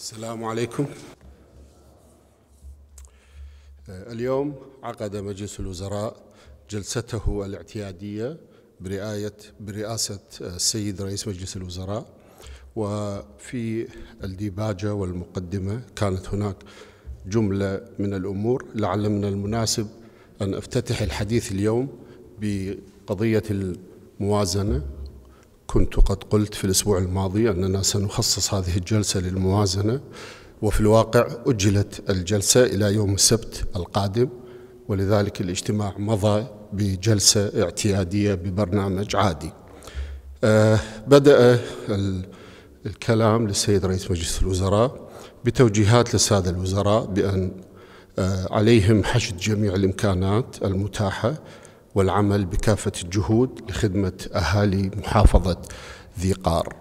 السلام عليكم اليوم عقد مجلس الوزراء جلسته الاعتيادية برعاية برئاسة السيد رئيس مجلس الوزراء وفي الديباجة والمقدمة كانت هناك جملة من الأمور لعل من المناسب أن أفتتح الحديث اليوم بقضية الموازنة كنت قد قلت في الأسبوع الماضي أننا سنخصص هذه الجلسة للموازنة وفي الواقع أجلت الجلسة إلى يوم السبت القادم ولذلك الاجتماع مضى بجلسة اعتيادية ببرنامج عادي أه بدأ الكلام للسيد رئيس مجلس الوزراء بتوجيهات للسادة الوزراء بأن آه، عليهم حشد جميع الإمكانات المتاحة والعمل بكافة الجهود لخدمة أهالي محافظة ذي قار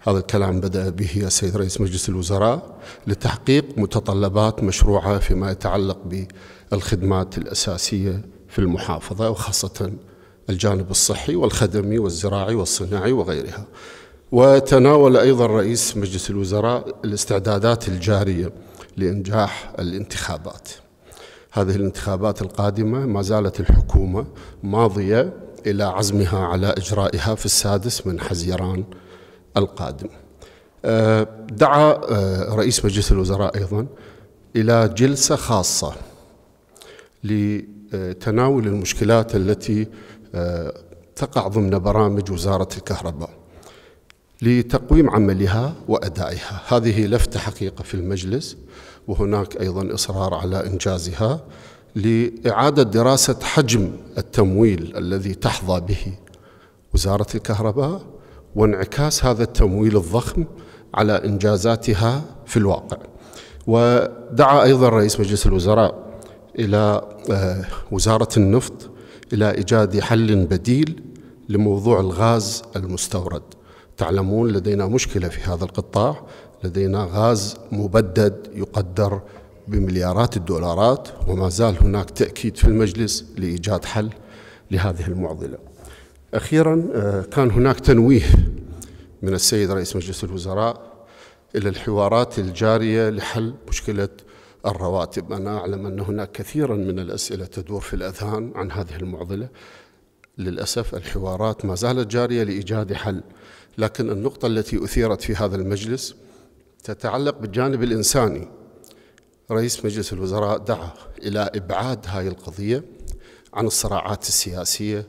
هذا الكلام بدأ به السيد رئيس مجلس الوزراء لتحقيق متطلبات مشروعة فيما يتعلق بالخدمات الأساسية في المحافظة وخاصة الجانب الصحي والخدمي والزراعي والصناعي وغيرها وتناول أيضا رئيس مجلس الوزراء الاستعدادات الجارية لإنجاح الانتخابات هذه الانتخابات القادمة ما زالت الحكومة ماضية إلى عزمها على إجرائها في السادس من حزيران القادم أه، دعا أه، رئيس مجلس الوزراء أيضا إلى جلسة خاصة لتناول المشكلات التي أه، تقع ضمن برامج وزارة الكهرباء لتقويم عملها وأدائها هذه لفتة حقيقة في المجلس وهناك أيضا إصرار على إنجازها لإعادة دراسة حجم التمويل الذي تحظى به وزارة الكهرباء وانعكاس هذا التمويل الضخم على إنجازاتها في الواقع ودعا أيضا رئيس مجلس الوزراء إلى آه، وزارة النفط إلى إيجاد حل بديل لموضوع الغاز المستورد تعلمون لدينا مشكلة في هذا القطاع لدينا غاز مبدد يقدر بمليارات الدولارات وما زال هناك تأكيد في المجلس لإيجاد حل لهذه المعضلة أخيرا آه، كان هناك تنويه من السيد رئيس مجلس الوزراء إلى الحوارات الجارية لحل مشكلة الرواتب أنا أعلم أن هناك كثيرا من الأسئلة تدور في الأذهان عن هذه المعضلة للأسف الحوارات ما زالت جارية لإيجاد حل لكن النقطة التي أثيرت في هذا المجلس تتعلق بالجانب الإنساني رئيس مجلس الوزراء دعا إلى إبعاد هاي القضية عن الصراعات السياسية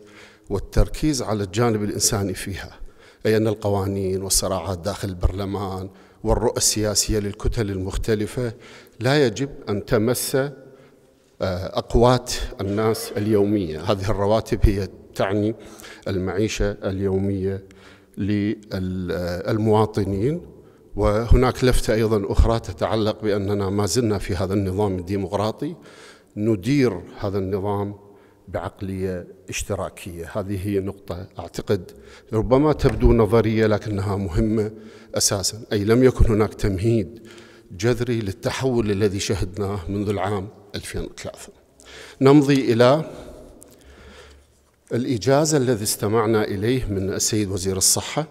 والتركيز على الجانب الإنساني فيها أي أن القوانين والصراعات داخل البرلمان والرؤى السياسية للكتل المختلفة لا يجب أن تمس آه، أقوات الناس اليومية هذه الرواتب هي تعني المعيشة اليومية للمواطنين وهناك لفتة أيضا أخرى تتعلق بأننا ما زلنا في هذا النظام الديمقراطي ندير هذا النظام بعقلية اشتراكية هذه هي نقطة أعتقد ربما تبدو نظرية لكنها مهمة أساسا أي لم يكن هناك تمهيد جذري للتحول الذي شهدناه منذ العام 2003 نمضي إلى الإجازة الذي استمعنا إليه من السيد وزير الصحة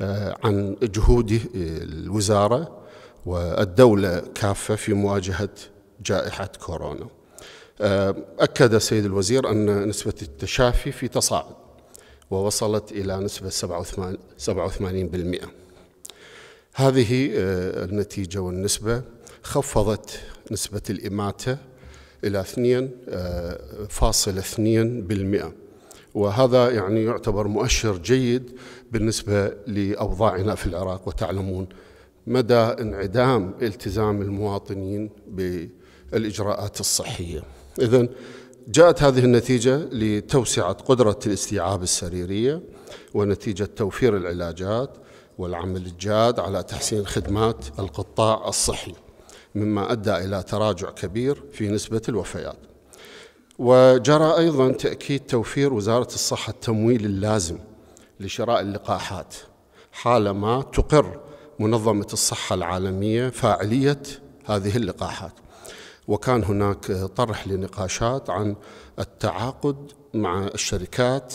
آه، عن جهود آه، الوزارة والدولة كافة في مواجهة جائحة كورونا آه، أكد السيد الوزير أن نسبة التشافي في تصاعد ووصلت إلى نسبة 87% هذه النتيجة والنسبة خفضت نسبة الإماتة إلى 2.2% وهذا يعني يعتبر مؤشر جيد بالنسبة لأوضاعنا في العراق وتعلمون مدى انعدام التزام المواطنين بالإجراءات الصحية إذا جاءت هذه النتيجة لتوسعة قدرة الاستيعاب السريرية ونتيجة توفير العلاجات والعمل الجاد على تحسين خدمات القطاع الصحي مما أدى إلى تراجع كبير في نسبة الوفيات وجرى أيضا تأكيد توفير وزارة الصحة التمويل اللازم لشراء اللقاحات حالما تقر منظمة الصحة العالمية فاعلية هذه اللقاحات وكان هناك طرح لنقاشات عن التعاقد مع الشركات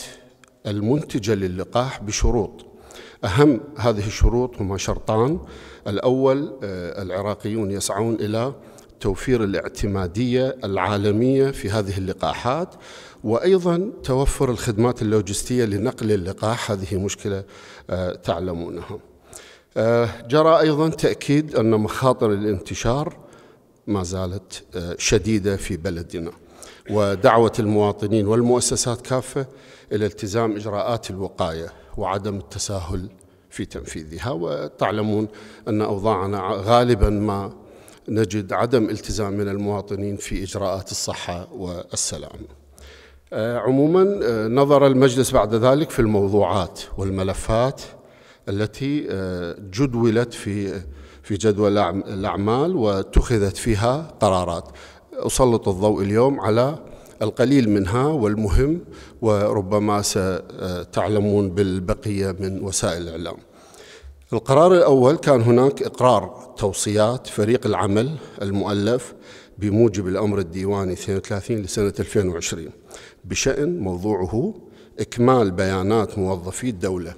المنتجة للقاح بشروط أهم هذه الشروط هما شرطان الأول آه، العراقيون يسعون إلى توفير الاعتمادية العالمية في هذه اللقاحات وأيضا توفر الخدمات اللوجستية لنقل اللقاح هذه مشكلة آه، تعلمونها آه، جرى أيضا تأكيد أن مخاطر الانتشار ما زالت آه، شديدة في بلدنا ودعوة المواطنين والمؤسسات كافة إلى التزام إجراءات الوقاية وعدم التساهل في تنفيذها وتعلمون أن أوضاعنا غالبا ما نجد عدم التزام من المواطنين في إجراءات الصحة والسلام آه، عموما آه، نظر المجلس بعد ذلك في الموضوعات والملفات التي آه، جدولت في في جدول الأعمال واتخذت فيها قرارات أسلط الضوء اليوم على القليل منها والمهم وربما ستعلمون بالبقية من وسائل الإعلام القرار الأول كان هناك إقرار توصيات فريق العمل المؤلف بموجب الأمر الديواني 32 لسنة 2020 بشأن موضوعه إكمال بيانات موظفي الدولة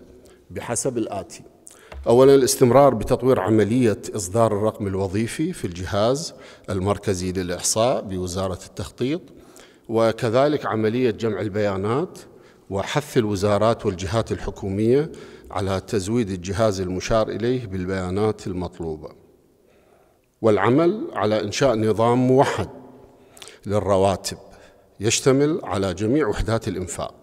بحسب الآتي أولا الاستمرار بتطوير عملية إصدار الرقم الوظيفي في الجهاز المركزي للإحصاء بوزارة التخطيط وكذلك عملية جمع البيانات وحث الوزارات والجهات الحكومية على تزويد الجهاز المشار إليه بالبيانات المطلوبة والعمل على إنشاء نظام موحد للرواتب يشتمل على جميع وحدات الإنفاق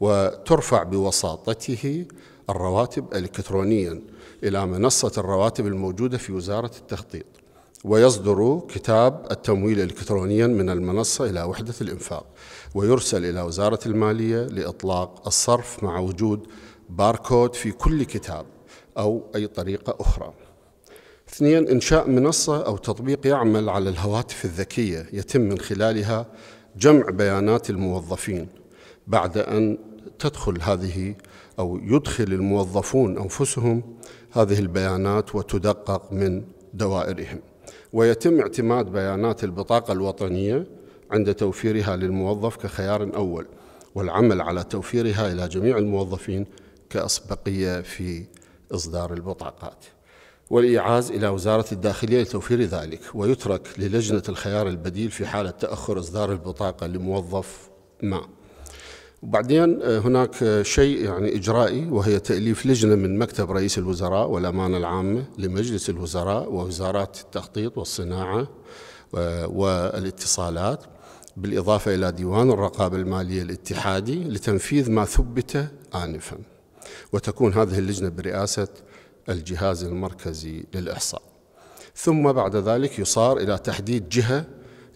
وترفع بوساطته الرواتب إلكترونيا إلى منصة الرواتب الموجودة في وزارة التخطيط ويصدر كتاب التمويل إلكترونيا من المنصة إلى وحدة الإنفاق ويرسل إلى وزارة المالية لإطلاق الصرف مع وجود باركود في كل كتاب أو أي طريقة أخرى اثنين إنشاء منصة أو تطبيق يعمل على الهواتف الذكية يتم من خلالها جمع بيانات الموظفين بعد أن تدخل هذه أو يدخل الموظفون أنفسهم هذه البيانات وتدقق من دوائرهم ويتم اعتماد بيانات البطاقة الوطنية عند توفيرها للموظف كخيار أول والعمل على توفيرها إلى جميع الموظفين كأسبقية في إصدار البطاقات والإيعاز إلى وزارة الداخلية لتوفير ذلك ويترك للجنة الخيار البديل في حالة تأخر إصدار البطاقة لموظف ما وبعدين آه، هناك شيء يعني إجرائي وهي تأليف لجنة من مكتب رئيس الوزراء والأمانة العامة لمجلس الوزراء ووزارات التخطيط والصناعة والاتصالات بالإضافة إلى ديوان الرقابة المالية الاتحادي لتنفيذ ما ثبت آنفاً وتكون هذه اللجنة برئاسة الجهاز المركزي للإحصاء ثم بعد ذلك يصار إلى تحديد جهة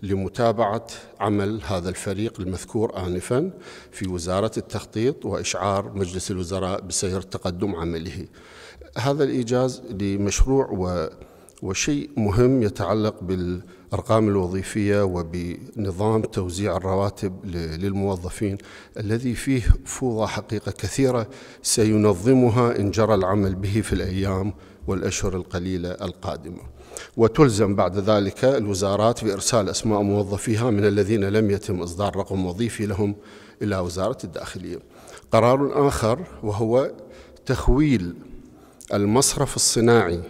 لمتابعة عمل هذا الفريق المذكور آنفا في وزارة التخطيط وإشعار مجلس الوزراء بسير تقدم عمله هذا الإيجاز لمشروع و وشيء مهم يتعلق بالارقام الوظيفيه وبنظام توزيع الرواتب للموظفين الذي فيه فوضى حقيقه كثيره سينظمها ان جرى العمل به في الايام والاشهر القليله القادمه. وتلزم بعد ذلك الوزارات بارسال اسماء موظفيها من الذين لم يتم اصدار رقم وظيفي لهم الى وزاره الداخليه. قرار اخر وهو تخويل المصرف الصناعي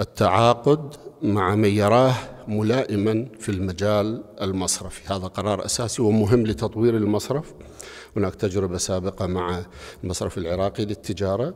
التعاقد مع من يراه ملائما في المجال المصرفي هذا قرار أساسي ومهم لتطوير المصرف هناك تجربة سابقة مع المصرف العراقي للتجارة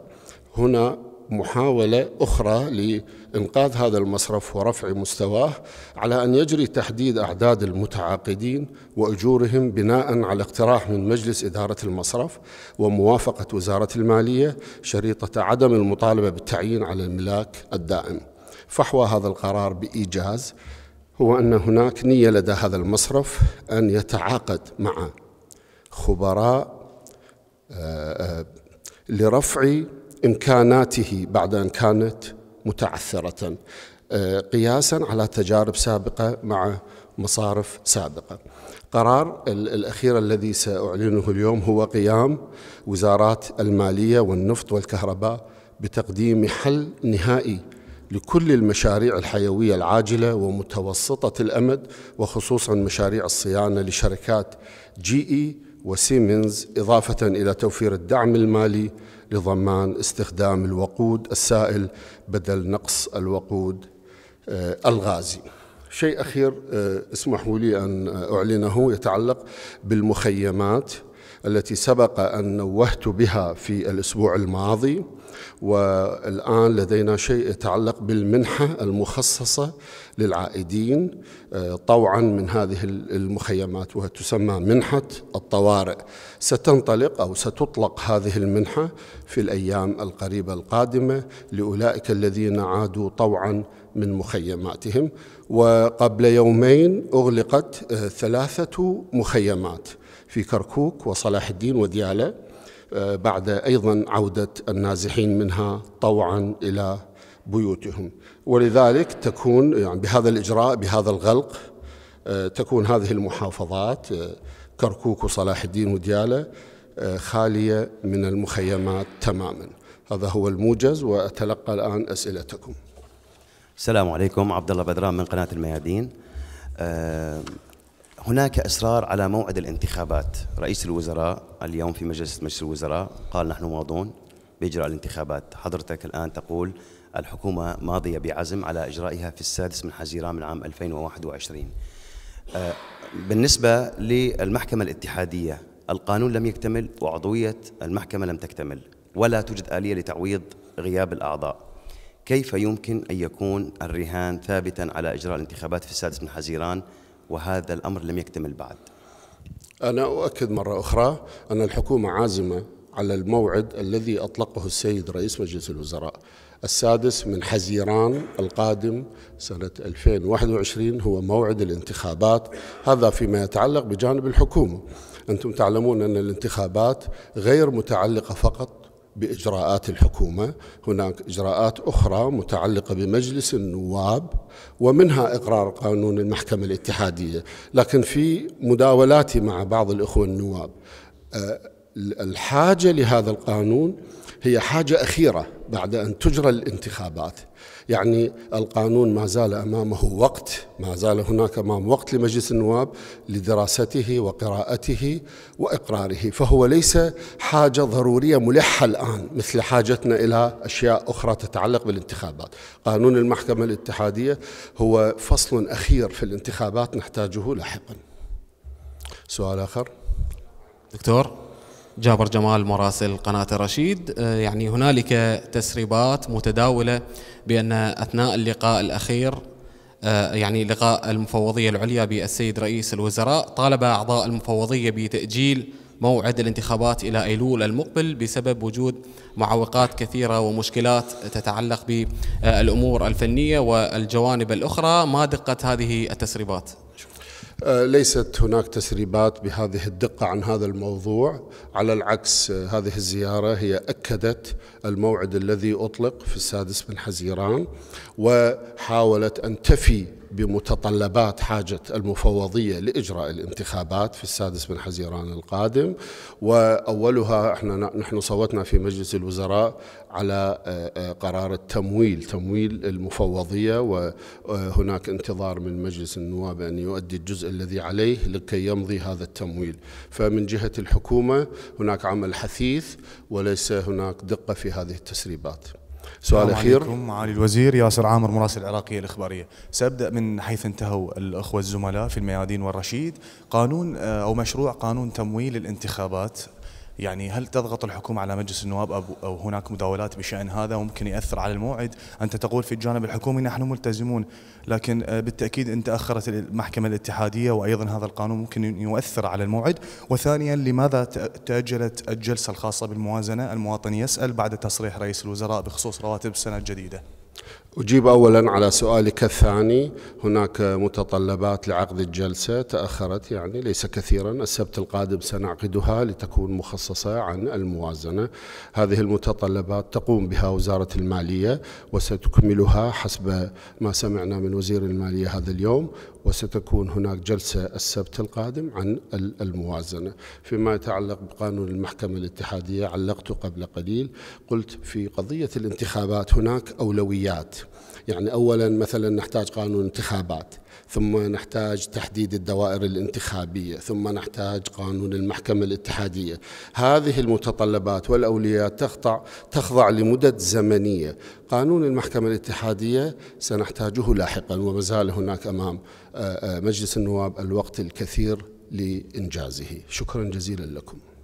هنا محاولة أخرى لإنقاذ هذا المصرف ورفع مستواه على أن يجري تحديد أعداد المتعاقدين وأجورهم بناء على اقتراح من مجلس إدارة المصرف وموافقة وزارة المالية شريطة عدم المطالبة بالتعيين على الملاك الدائم فحوى هذا القرار بإيجاز هو أن هناك نية لدى هذا المصرف أن يتعاقد مع خبراء آه، آه، لرفع إمكاناته بعد أن كانت متعثرة آه، قياسا على تجارب سابقة مع مصارف سابقة قرار الأخير الذي سأعلنه اليوم هو قيام وزارات المالية والنفط والكهرباء بتقديم حل نهائي لكل المشاريع الحيوية العاجلة ومتوسطة الأمد وخصوصا مشاريع الصيانة لشركات جي إي وسيمنز إضافة إلى توفير الدعم المالي لضمان استخدام الوقود السائل بدل نقص الوقود آه، الغازي شيء أخير آه، اسمحوا لي أن أعلنه يتعلق بالمخيمات التي سبق أن نوهت بها في الأسبوع الماضي والآن لدينا شيء يتعلق بالمنحة المخصصة للعائدين آه، طوعا من هذه المخيمات وتسمى منحة الطوارئ ستنطلق أو ستطلق هذه المنحة في الأيام القريبة القادمة لأولئك الذين عادوا طوعا من مخيماتهم وقبل يومين أغلقت آه، ثلاثة مخيمات في كركوك وصلاح الدين وديالة آه، بعد أيضا عودة النازحين منها طوعا إلى بيوتهم ولذلك تكون يعني بهذا الإجراء بهذا الغلق آه، تكون هذه المحافظات آه، كركوك وصلاح الدين وديالة خالية من المخيمات تماما هذا هو الموجز وأتلقى الآن أسئلتكم السلام عليكم عبد الله بدران من قناة الميادين هناك إصرار على موعد الانتخابات رئيس الوزراء اليوم في مجلس مجلس الوزراء قال نحن ماضون بإجراء الانتخابات حضرتك الآن تقول الحكومة ماضية بعزم على إجرائها في السادس من حزيران من عام 2021 آه، بالنسبة للمحكمة الاتحادية القانون لم يكتمل وعضوية المحكمة لم تكتمل ولا توجد آلية لتعويض غياب الأعضاء كيف يمكن أن يكون الرهان ثابتا على إجراء الانتخابات في السادس من حزيران وهذا الأمر لم يكتمل بعد أنا أؤكد مرة أخرى أن الحكومة عازمة على الموعد الذي أطلقه السيد رئيس مجلس الوزراء السادس من حزيران القادم سنة 2021 هو موعد الانتخابات هذا فيما يتعلق بجانب الحكومة أنتم تعلمون أن الانتخابات غير متعلقة فقط باجراءات الحكومه، هناك اجراءات اخرى متعلقه بمجلس النواب ومنها اقرار قانون المحكمه الاتحاديه، لكن في مداولاتي مع بعض الاخوه النواب آه، الحاجة لهذا القانون هي حاجة أخيرة بعد أن تجرى الانتخابات يعني القانون ما زال أمامه وقت ما زال هناك أمام وقت لمجلس النواب لدراسته وقراءته وإقراره فهو ليس حاجة ضرورية ملحة الآن مثل حاجتنا إلى أشياء أخرى تتعلق بالانتخابات قانون المحكمة الاتحادية هو فصل أخير في الانتخابات نحتاجه لاحقا سؤال آخر دكتور جابر جمال مراسل قناة رشيد آه، يعني هنالك تسريبات متداولة بأن أثناء اللقاء الأخير آه، يعني لقاء المفوضية العليا بالسيد رئيس الوزراء طالب أعضاء المفوضية بتأجيل موعد الانتخابات إلى أيلول المقبل بسبب وجود معوقات كثيرة ومشكلات تتعلق بالأمور الفنية والجوانب الأخرى ما دقة هذه التسريبات آه، ليست هناك تسريبات بهذه الدقة عن هذا الموضوع على العكس آه، هذه الزيارة هي أكدت الموعد الذي أطلق في السادس من حزيران وحاولت أن تفي بمتطلبات حاجة المفوضية لإجراء الانتخابات في السادس من حزيران القادم وأولها احنا نحن صوتنا في مجلس الوزراء على آه، آه، قرار التمويل تمويل المفوضية وهناك آه، انتظار من مجلس النواب أن يؤدي الجزء الذي عليه لكي يمضي هذا التمويل فمن جهة الحكومة هناك عمل حثيث وليس هناك دقة في هذه التسريبات سؤال اخير عليكم معالي الوزير ياسر عامر مراسل العراقيه الاخباريه سابدا من حيث انتهوا الاخوه الزملاء في الميادين والرشيد قانون آه، او مشروع قانون تمويل الانتخابات يعني هل تضغط الحكومة على مجلس النواب أو هناك مداولات بشأن هذا وممكن يأثر على الموعد أنت تقول في الجانب الحكومي نحن ملتزمون لكن آه، بالتأكيد أن تأخرت المحكمة الاتحادية وأيضا هذا القانون ممكن يؤثر على الموعد وثانيا لماذا تأجلت الجلسة الخاصة بالموازنة المواطن يسأل بعد تصريح رئيس الوزراء بخصوص رواتب السنة الجديدة أجيب أولا على سؤالك الثاني هناك متطلبات لعقد الجلسة تأخرت يعني ليس كثيرا السبت القادم سنعقدها لتكون مخصصة عن الموازنة هذه المتطلبات تقوم بها وزارة المالية وستكملها حسب ما سمعنا من وزير المالية هذا اليوم وستكون هناك جلسة السبت القادم عن الموازنة فيما يتعلق بقانون المحكمة الاتحادية علقت قبل قليل قلت في قضية الانتخابات هناك أولويات يعني أولا مثلا نحتاج قانون انتخابات ثم نحتاج تحديد الدوائر الانتخابية ثم نحتاج قانون المحكمة الاتحادية هذه المتطلبات والأوليات تخضع, تخضع لمدد زمنية قانون المحكمة الاتحادية سنحتاجه لاحقا وما زال هناك أمام آه، آه، مجلس النواب الوقت الكثير لإنجازه شكرا جزيلا لكم